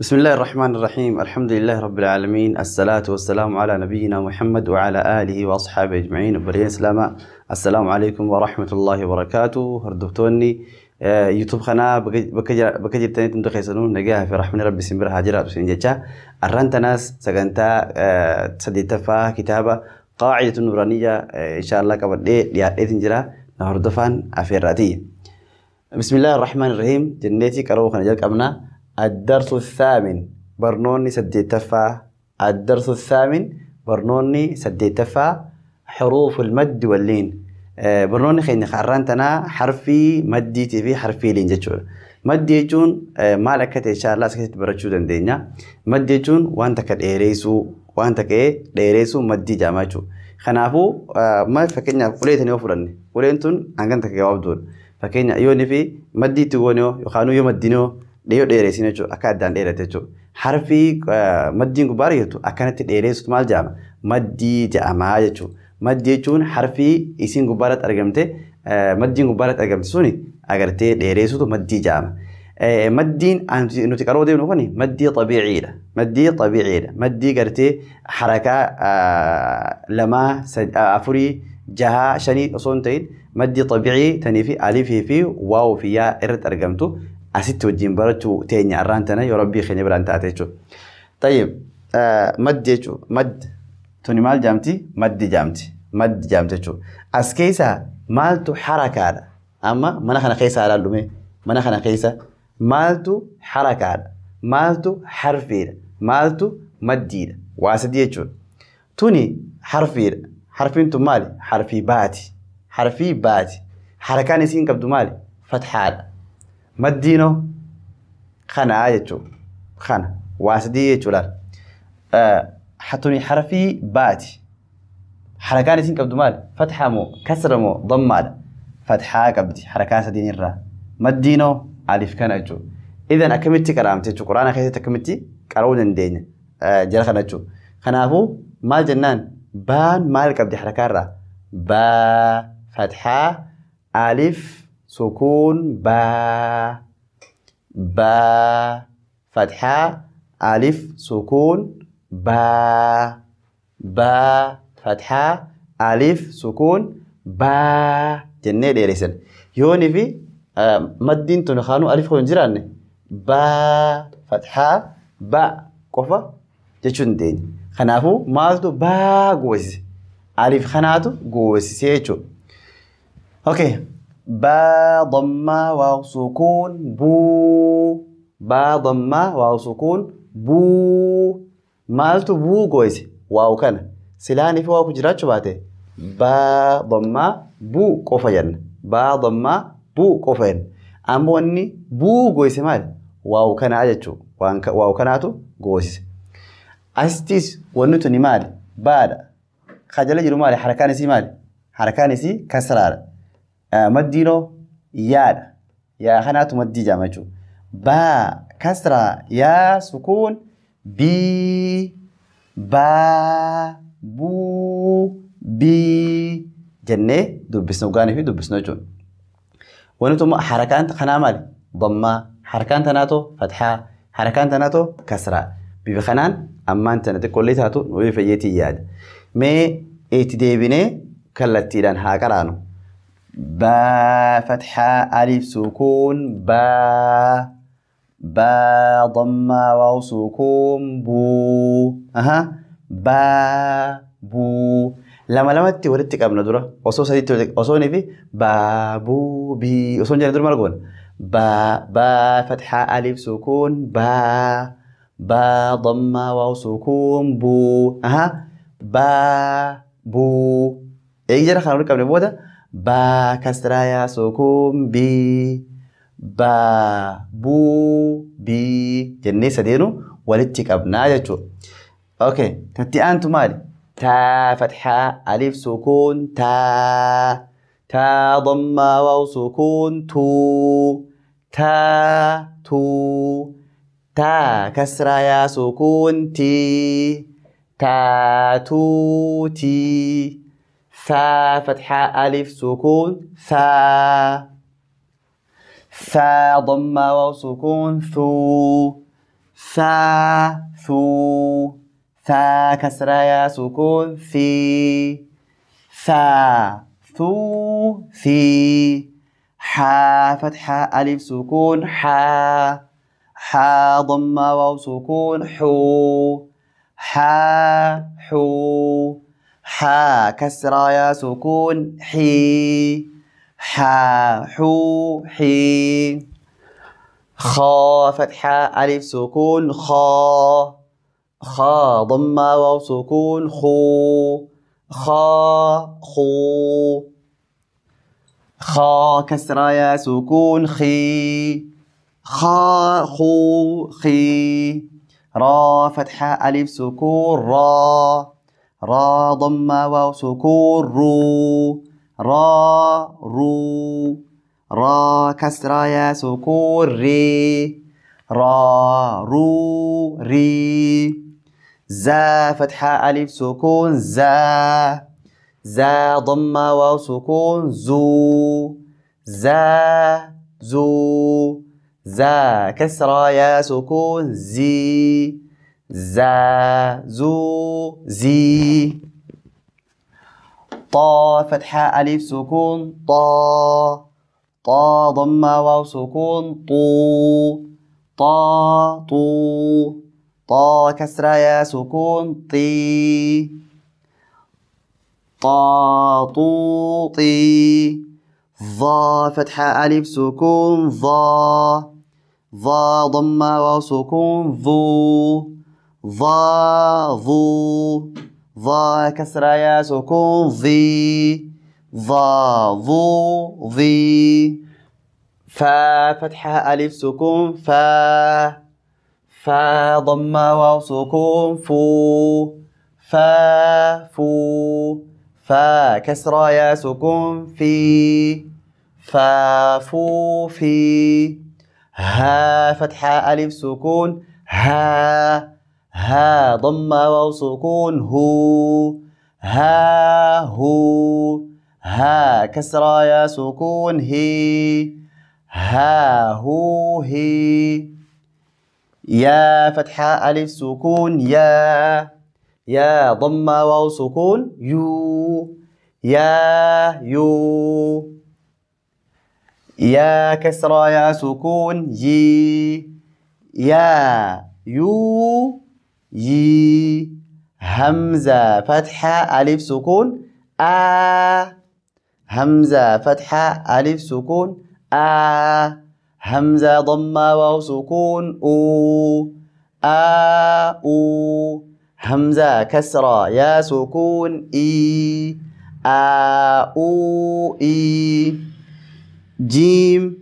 بسم الله الرحمن الرحيم الحمد لله رب العالمين الصلاة والسلام على نبينا محمد وعلى آله وأصحابه أجمعين برين سلامة السلام عليكم ورحمة الله وبركاته هردوتوني يوتيوب خنا بكجر تاني تنتو خيسانون نجاه في رحمة ربي سنبر هاجرات وسنجاة الرنت ناس سجنتا سغنتا تفا كتابة قاعدة نورانية إن شاء الله كبر دي دي تنجرا نهردفان أفيراتي بسم الله الرحمن الرحيم جنتي كروخ نجاك أبنا الدرس الثامن برنوني سديتفا الدرس الثامن برنوني سديتفا حروف المد واللين آه، برنوني خيني خرانتنا حرفي مدي تفي حرفي لين جتشون مدي جون آه مالكة إن شاء الله سكتت برشو دندينا مدي جون وانتا كالإيريسو وانتا كالإيريسو مدي جاماتشو خنافو آه ما فكينا قليتني وفرني قليتن أنغانتا جواب دول فكينا يوني في مدي تونيو يخانو يمدينو dhiyoo dheeressin jechuudha akka addaan dheerate jechuudha. Harfi maddiin gubbaa reetu akkanatti dheeressutu maal jedhama? Maddii jedhamaa jechuudha. Maddii jechuun harfi isiin gubbaarratti argamte maddiin gubbaarratti argamte suni agartee dheeressutu maddii jedhama. Maddiin nuti qaroo deemnu kun maddii xabiiciidha. Maddii xabiiciidha. Maddii gartee harakaa lamaa, afurii, jahaa, shanii osoo hin ta'in maddii xabiicii tanii fi alifii fi waawuu fi yaa irratti argamtu asitti wajjin barachuu teenya irraan tana yoo rabbii keenya biraan taate jechuudha. Tayyib maddi jechuudha maddi tuni maal jaamti maddi jaamti maddi jaamti jechuudha. As keessaa maaltu harakaadha amma mana kana keessa ilaallume mana kana keessa maaltu harakaadha maaltu harfiidha maaltu maddiidha waa sadii jechuudha. Tuni harfiidha harfiin tun maali harfii baati harfii baati harakaan isiin qabdu maali fathaadha. maddiinoo kanaa jechuudha. Kana waasadii jechuudhaan. Hatuni harfii baati. Harakaan isin qabdu maali? Fatxaa moo kasra moo dammaadha? Fatxaa qabdi harakaan sadiin irraa. Maddiinoo alif kana jechuudha. Idan akkamitti qaraamte jechuudha. Quraana keessatti akkamitti qara'uu dandeenya jala kana jechuudha. Kanaafuu maal jennaan baan maal qabdi harakaarraa? Baa fatxaa alif سكون با با فتحة ألف سكون با با فتحة ألف سكون با جنة ديريسن يوني في آه، مدين تنخانو ألف خون جيران با فتحة با كفا جتشون دين خنافو مالتو با غوز ألف خناتو غوز سيچو أوكي با ضمة واو سكون بو با ضمة واو سكون بو مالتو بو قويس واو كان سلاني في واو كجرات شباته با ضمة بو قفين با ضمة بو قفين أما أني بو قويس مال واو كان عجتشو واو كاناتو قويس أستيس ونتني مال بعد خجل جلو مال حركاني سي مال حركاني سي كسرار آه، مدينو يا يا خنات مدي جامجو با كسرة يا سكون بي با بو بي جنة دبسنا وقاني في دبسنا جون ونتم حركان تخنا مالي ضمة حركان تناتو فتحة حركان تناتو كسرة ببخنان أما أنت نتكلتها تو ويفيتي ياد ما إتديبني كلتيران هاكرانو با فتحة ألف سكون با با ضمة واو سكون بو أها با بو لما لما تورتي قبل درة وصو سدي تورتي وصو نبي با بو بي وصو جاني درة مرقون با با فتحة ألف سكون با با ضمة واو سكون بو أها با بو إيه جرى خلونا نركب نبوه با كسرايا سوكم بي با بو بي جني سدينو ولتك أبنا جتشو أوكي تنتي أنتو مالي تا فتحة ألف سكون تا تا ضمة واو سكون تو تا تو تا كسرة يا سكون تي تا تو تي فا فتحة ألف سكون فا فا ضمة واو سكون ثو فا ثو فا كسرة يا سكون في فا ثو في حا فتحة ألف سكون حا حا ضمة واو سكون حو حا حو حا كسرة يا سكون حي حا حو حي خا فتحة ألف سكون خا خا ضمة واو سكون خو خا خو خا كسرة يا سكون خي خا خو خي را فتحة ألف سكون را را ضم واو سكون رو را رو را كسرة يا سكون ري را رو ري زا فتحة ألف سكون زا زا ضم واو سكون زو زا زو زا كسرة يا سكون زي زا زو زي طا فتحة ألف سكون طا طا ضمة واو سكون طو طا طو طا كسرة يا سكون طي طا طو طي ظا فتحة ألف سكون ظا ظا ضمة واو سكون ظو ظا ظو ظا كسرة يا سكون ظي ظا ظو ظي فا فتحة ألف سكون فا فا ضمة واو سكون فو فا فو فا كسرة يا سكون في فا فو في ها فتحة ألف سكون ها ها ضمة وسكون هو ها هو ها كسرة يا سكون هي ها هو هي يا فتحة ألف سكون يا يا ضمة واو سكون يو يا يو يا كسرة يا سكون يي يا يو ي همزة فتحة ألف سكون آ همزة فتحة ألف سكون آ همزة ضمة واو سكون أو آ أو همزة كسرة يا سكون إي آ أو إي جيم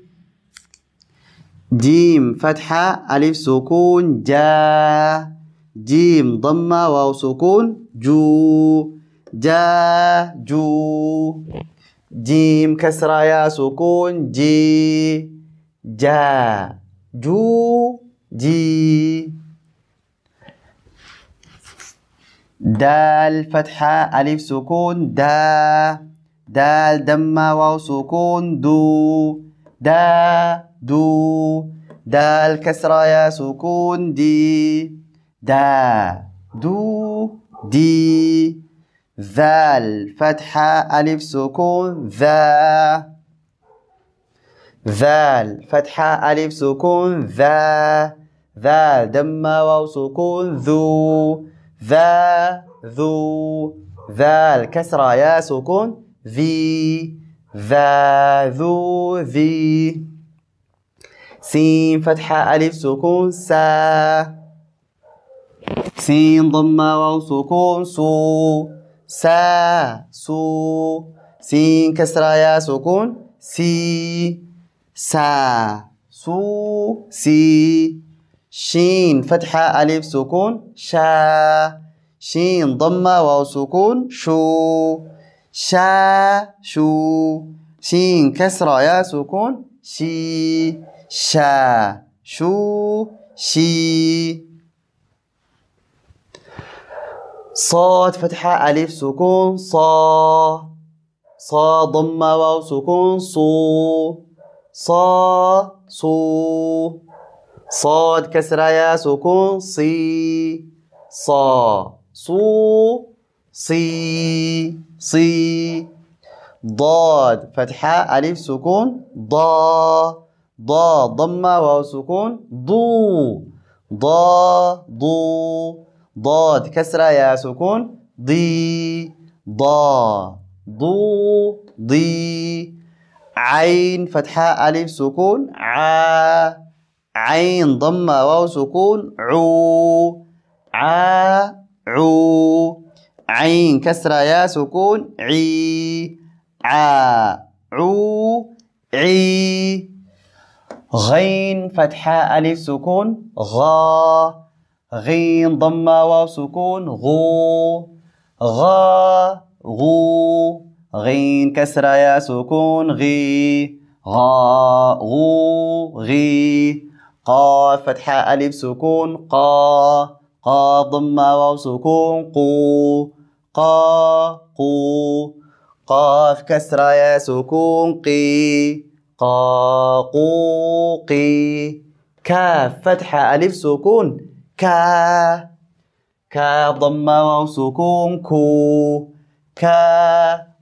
جيم فتحة ألف سكون جا جيم ضمة واو سكون جو جا جو جيم كسرة يا سكون جي جا جو جي دال فتحة ألف سكون دا دال دمة واو سكون دو دا دو دال كسرة يا سكون دي دا دو دي ذا الفتحة ألف سكون ذا ذا الفتحة ألف سكون ذا ذا دم واو سكون ذو ذا ذو ذا الكسرة يا سكون ذي ذا ذو ذي سين فتحة ألف سكون سا سين ضمة واو سكون سو سا سو سين كسرة يا سكون سي سا سو سي شين فتحة ألف سكون شا شين ضمة واو سكون شو شا شو شين كسرة يا سكون شي شا شو شي صاد فتحة ألف سكون صا صا ضمة واو سكون صو صا صو صاد كسرة يا سكون صي صا صو صي صي ضاد فتحة ألف سكون ضا ضا ضمة واو سكون ضو ضا ضو ضاد كسرة يا سكون ضي ضا ضو ضي عين فتحة ألف سكون ع عين ضمة واو سكون عو ع عو عين كسرة يا سكون عي ع عو عي غين فتحة ألف سكون غا غين ضمة واو سكون غو غا غو غين كسرة يا سكون غي غا غو غي قاف فتحة ألف سكون قا قا ضمة واو سكون قو قا قو قاف كسرة يا سكون قي قا قو قي كاف فتحة ألف سكون كا كا ضم وسكون كو كا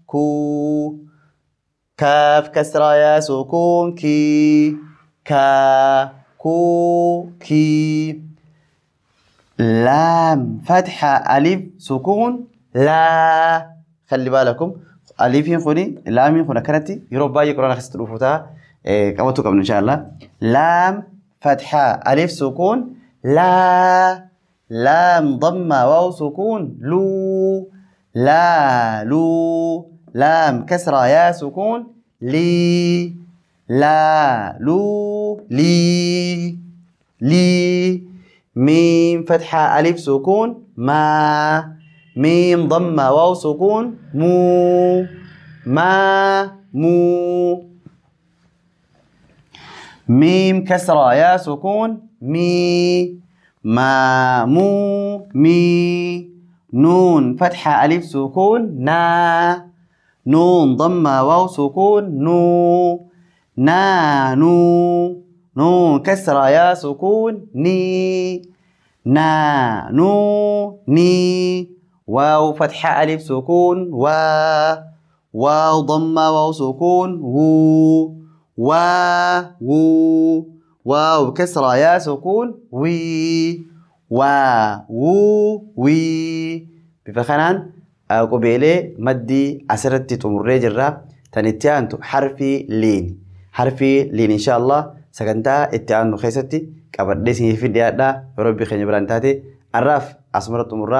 كو كاف كسرة يا سكون كي كا كو كي لام فتحة ألف سكون لا خلي بالكم ألف ينخوني لام ينخونا كرتي يروب باي قرانا خست الوفوتا إيه قوتكم إن شاء الله لام فتحة ألف سكون لا لام ضمة واو سكون لو لا لو لام كسرة يا سكون لي لا لو لي لي ميم فتحة ألف سكون ما ميم ضمة واو سكون مو ما مو ميم كسرة يا سكون مي ما مو مي نون فتحة ألف سكون نا نون ضمة واو سكون نو نا نو نون كسرة يا سكون ني نا نو ني واو فتحة ألف سكون وا واو ضمة واو سكون وو وا وو واو كسرة يا سكون وي وا وو وي بفخنان قبيلة مدي أسرت تمر جرا تنتيان حرفي لين حرفي لين إن شاء الله سكنتا اتيان خيستي كبر سيني في ديادا ربي خيني برانتاتي الرف أسمرة تمر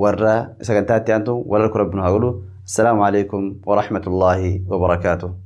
ورا سكنتا اتيان ولا ربنا أقوله السلام عليكم ورحمة الله وبركاته